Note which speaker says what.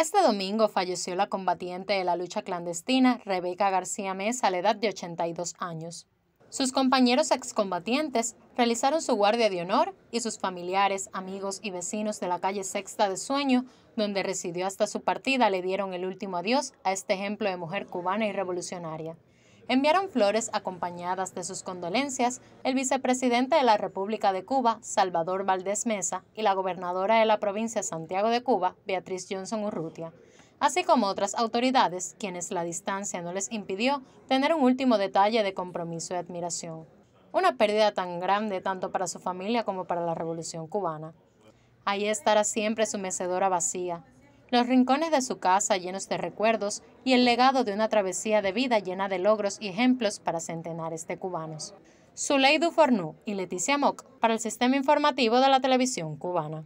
Speaker 1: Este domingo falleció la combatiente de la lucha clandestina Rebeca García Mesa a la edad de 82 años. Sus compañeros excombatientes realizaron su guardia de honor y sus familiares, amigos y vecinos de la calle Sexta de Sueño, donde residió hasta su partida, le dieron el último adiós a este ejemplo de mujer cubana y revolucionaria enviaron flores acompañadas de sus condolencias el vicepresidente de la República de Cuba, Salvador Valdés Mesa, y la gobernadora de la provincia Santiago de Cuba, Beatriz Johnson Urrutia, así como otras autoridades quienes la distancia no les impidió tener un último detalle de compromiso y admiración. Una pérdida tan grande tanto para su familia como para la revolución cubana. Ahí estará siempre su mecedora vacía, los rincones de su casa llenos de recuerdos y el legado de una travesía de vida llena de logros y ejemplos para centenares de cubanos. Zuley Dufornu y Leticia Mock para el Sistema Informativo de la Televisión Cubana.